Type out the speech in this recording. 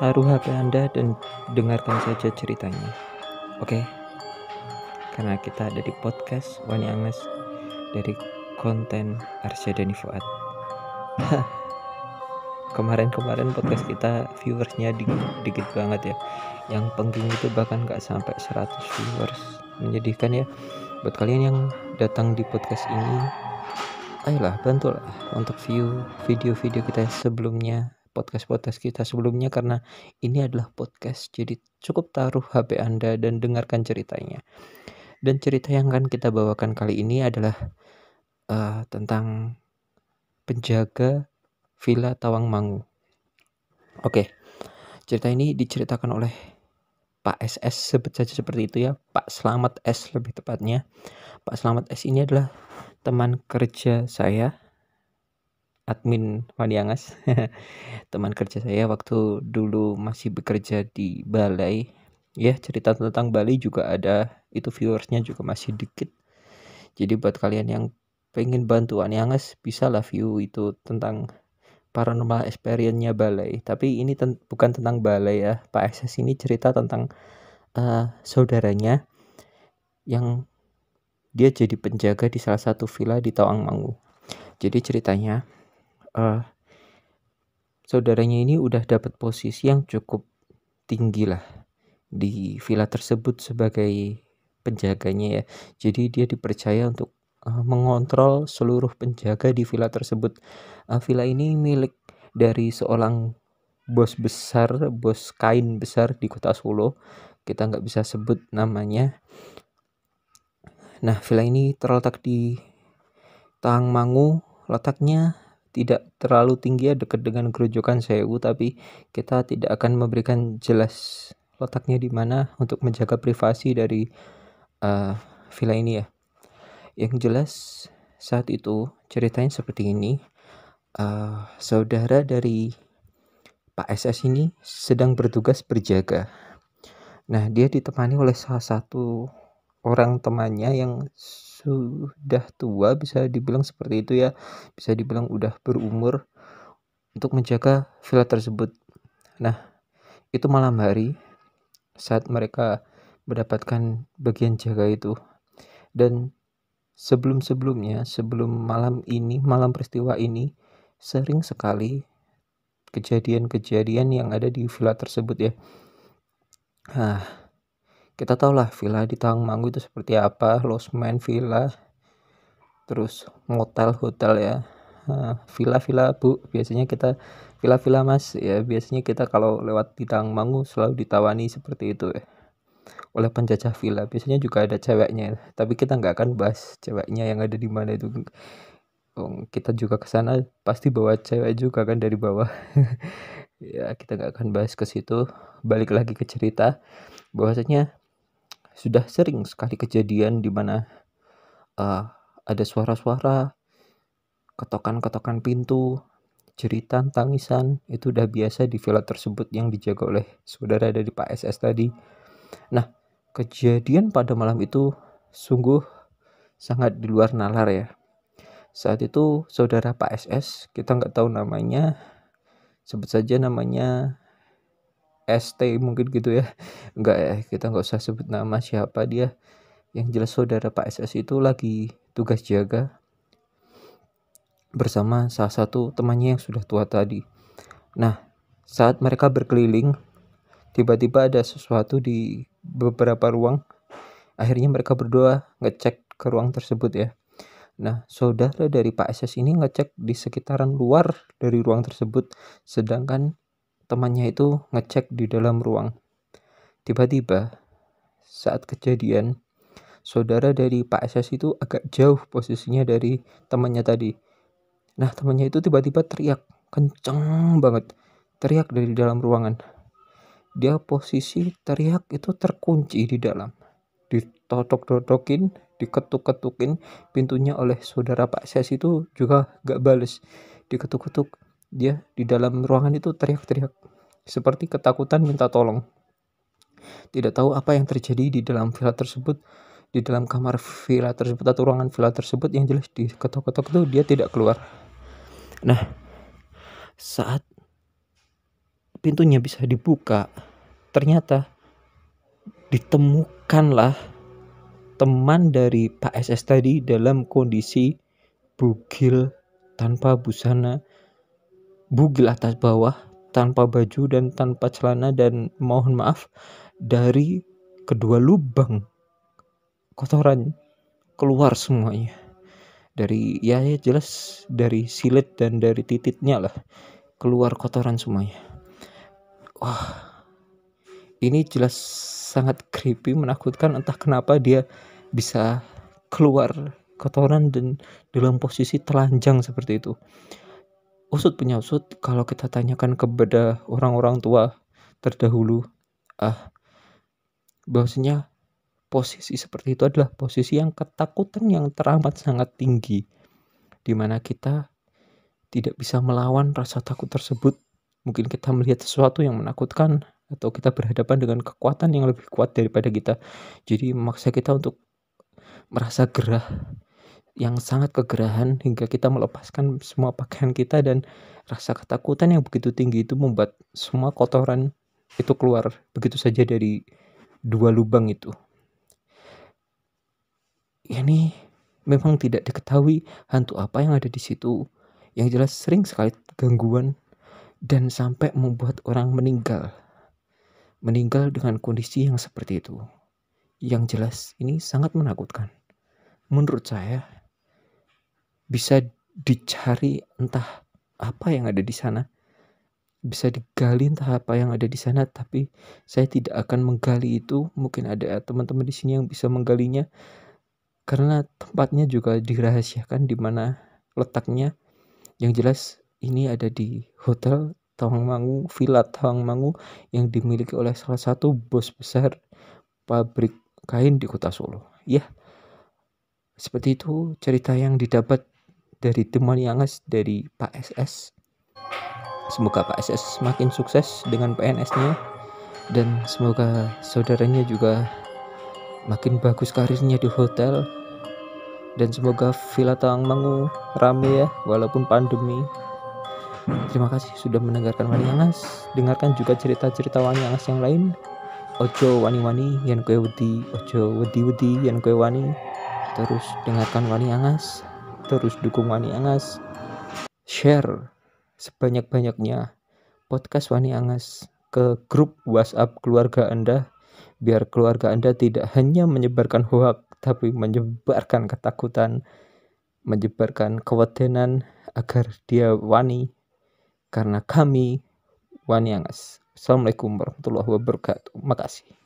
Taruh HP Anda dan dengarkan saja ceritanya. Oke. Okay? Karena kita ada di podcast Wani Anges dari konten Arsya dan Fuad. Kemarin-kemarin podcast kita viewersnya dikit, dikit banget ya. Yang penting itu bahkan gak sampai 100 viewers. Menyedihkan ya. Buat kalian yang datang di podcast ini, ayolah bantulah untuk view video-video kita sebelumnya podcast-podcast kita sebelumnya karena ini adalah podcast jadi cukup taruh HP Anda dan dengarkan ceritanya. Dan cerita yang akan kita bawakan kali ini adalah uh, tentang penjaga Villa Tawangmangu. Oke. Cerita ini diceritakan oleh Pak SS sebut saja seperti itu ya, Pak Selamat S lebih tepatnya. Pak Selamat S ini adalah teman kerja saya admin Maniangas teman kerja saya waktu dulu masih bekerja di balai ya cerita tentang Bali juga ada itu viewersnya juga masih dikit jadi buat kalian yang pengen bantuan Yangas bisa lah view itu tentang paranormal experience-nya balai tapi ini ten bukan tentang balai ya Pak SS ini cerita tentang uh, saudaranya yang dia jadi penjaga di salah satu villa di Tawangmangu jadi ceritanya uh, saudaranya ini udah dapat posisi yang cukup tinggi lah di villa tersebut sebagai penjaganya ya. Jadi dia dipercaya untuk eh, mengontrol seluruh penjaga di villa tersebut. Uh, villa ini milik dari seorang bos besar, bos kain besar di kota Solo. Kita nggak bisa sebut namanya. Nah, villa ini terletak di Tangmangu, letaknya tidak terlalu tinggi ya dekat dengan kerujukan Sewu tapi kita tidak akan memberikan jelas letaknya di mana untuk menjaga privasi dari uh, villa ini ya. Yang jelas saat itu ceritanya seperti ini. Uh, saudara dari Pak SS ini sedang bertugas berjaga. Nah, dia ditemani oleh salah satu orang temannya yang sudah tua bisa dibilang seperti itu ya bisa dibilang udah berumur untuk menjaga villa tersebut nah itu malam hari saat mereka mendapatkan bagian jaga itu dan sebelum-sebelumnya sebelum malam ini malam peristiwa ini sering sekali kejadian-kejadian yang ada di villa tersebut ya nah kita tahu lah villa di Manggu itu seperti apa losmen villa terus motel hotel ya villa-villa nah, bu biasanya kita villa-villa mas ya biasanya kita kalau lewat di Manggu selalu ditawani seperti itu ya oleh penjajah villa biasanya juga ada ceweknya tapi kita nggak akan bahas ceweknya yang ada di mana itu kita juga ke sana pasti bawa cewek juga kan dari bawah ya kita nggak akan bahas ke situ balik lagi ke cerita bahwasanya sudah sering sekali kejadian di mana uh, ada suara-suara, ketokan-ketokan pintu, cerita tangisan, itu udah biasa di villa tersebut yang dijaga oleh saudara dari Pak SS tadi. Nah, kejadian pada malam itu sungguh sangat di luar nalar ya. Saat itu saudara Pak SS, kita nggak tahu namanya, sebut saja namanya ST mungkin gitu ya enggak ya kita nggak usah sebut nama siapa dia yang jelas saudara Pak SS itu lagi tugas jaga bersama salah satu temannya yang sudah tua tadi nah saat mereka berkeliling tiba-tiba ada sesuatu di beberapa ruang akhirnya mereka berdua ngecek ke ruang tersebut ya Nah, saudara dari Pak SS ini ngecek di sekitaran luar dari ruang tersebut, sedangkan temannya itu ngecek di dalam ruang. Tiba-tiba saat kejadian, saudara dari Pak SS itu agak jauh posisinya dari temannya tadi. Nah, temannya itu tiba-tiba teriak kenceng banget. Teriak dari dalam ruangan. Dia posisi teriak itu terkunci di dalam. Ditotok-totokin, diketuk-ketukin pintunya oleh saudara Pak SS itu juga gak bales. Diketuk-ketuk, dia di dalam ruangan itu teriak-teriak seperti ketakutan minta tolong. Tidak tahu apa yang terjadi di dalam villa tersebut, di dalam kamar villa tersebut atau ruangan villa tersebut yang jelas di ketok-ketok itu dia tidak keluar. Nah, saat pintunya bisa dibuka, ternyata ditemukanlah teman dari Pak SS tadi dalam kondisi bugil tanpa busana bugil atas bawah tanpa baju dan tanpa celana dan mohon maaf dari kedua lubang kotoran keluar semuanya dari ya, ya jelas dari silet dan dari titiknya lah keluar kotoran semuanya wah ini jelas sangat creepy menakutkan entah kenapa dia bisa keluar kotoran dan dalam posisi telanjang seperti itu usut punya usut kalau kita tanyakan kepada orang-orang tua terdahulu ah bahwasanya posisi seperti itu adalah posisi yang ketakutan yang teramat sangat tinggi di mana kita tidak bisa melawan rasa takut tersebut mungkin kita melihat sesuatu yang menakutkan atau kita berhadapan dengan kekuatan yang lebih kuat daripada kita jadi memaksa kita untuk merasa gerah yang sangat kegerahan hingga kita melepaskan semua pakaian kita dan rasa ketakutan yang begitu tinggi itu membuat semua kotoran itu keluar begitu saja dari dua lubang itu. Ini memang tidak diketahui hantu apa yang ada di situ. Yang jelas sering sekali gangguan dan sampai membuat orang meninggal. Meninggal dengan kondisi yang seperti itu. Yang jelas ini sangat menakutkan menurut saya bisa dicari entah apa yang ada di sana bisa digali entah apa yang ada di sana tapi saya tidak akan menggali itu mungkin ada teman-teman di sini yang bisa menggalinya karena tempatnya juga dirahasiakan di mana letaknya yang jelas ini ada di hotel Tawangmangu Villa Tawangmangu yang dimiliki oleh salah satu bos besar pabrik kain di kota Solo ya seperti itu cerita yang didapat dari Demoniangas dari Pak SS. Semoga Pak SS semakin sukses dengan PNS-nya dan semoga saudaranya juga makin bagus karirnya di hotel dan semoga Villa Mangu rame ya walaupun pandemi. Terima kasih sudah mendengarkan Wani Angas. Dengarkan juga cerita-cerita Wani Angas yang lain. Ojo wani-wani yang kue wedi, ojo wedi-wedi yang kue wani. Terus dengarkan Wani Angas terus dukung Wani Angas share sebanyak-banyaknya podcast Wani Angas ke grup WhatsApp keluarga Anda biar keluarga Anda tidak hanya menyebarkan hoak tapi menyebarkan ketakutan menyebarkan kewedenan agar dia wani karena kami wani angas. Assalamualaikum warahmatullahi wabarakatuh. Makasih.